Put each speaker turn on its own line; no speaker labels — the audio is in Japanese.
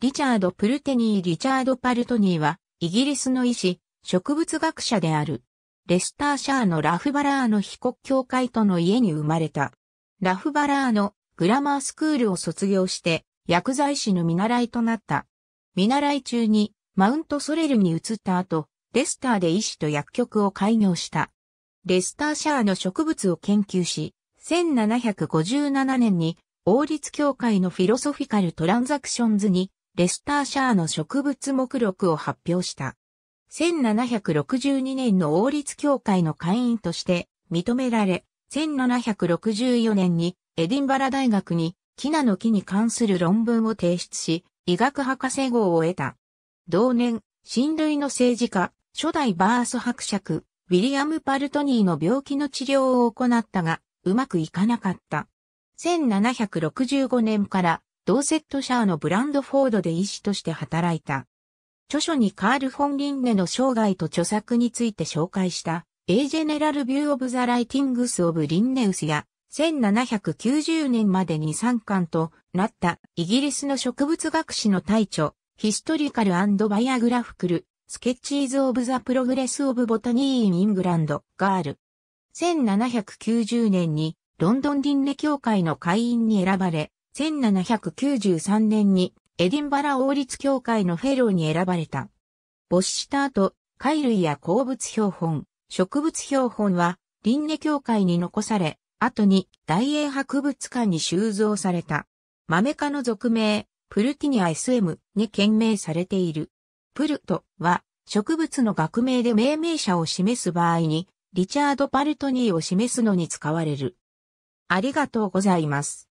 リチャード・プルテニー・リチャード・パルトニーは、イ
ギリスの医師、植物学者である。レスターシャーのラフバラーの被告教会との家に生まれた。ラフバラーのグラマースクールを卒業して、薬剤師の見習いとなった。見習い中に、マウントソレルに移った後、レスターで医師と薬局を開業した。レスターシャーの植物を研究し、1757年に王立教会のフィロソフィカル・トランザクションズにレスターシャーの植物目録を発表した。1762年の王立協会の会員として認められ、1764年にエディンバラ大学にキナの木に関する論文を提出し、医学博士号を得た。同年、親類の政治家、初代バース伯爵、ウィリアム・パルトニーの病気の治療を行ったが、うまくいかなかった。1765年からドーセットシャーのブランドフォードで医師として働いた。著書にカール・フォン・リンネの生涯と著作について紹介した、A General View of the Writings of l i n n e u s や、1790年までに3巻となったイギリスの植物学史の大著、ヒストリカルバイアグラフクル、スケッチーズ・オブ・ザ・プログレス・オブ・ボタニー・イン・イングランド、ガール。1790年にロンドンリンネ協会の会員に選ばれ、1793年にエディンバラ王立協会のフェローに選ばれた。没した後、貝類や鉱物標本、植物標本は、輪廻協会に残され、後に大英博物館に収蔵された。豆科の俗名、プルティニア SM に懸名されている。プルトは植物の学名で命名者を示す場合に、リチャード・パルトニーを示
すのに使われる。ありがとうございます。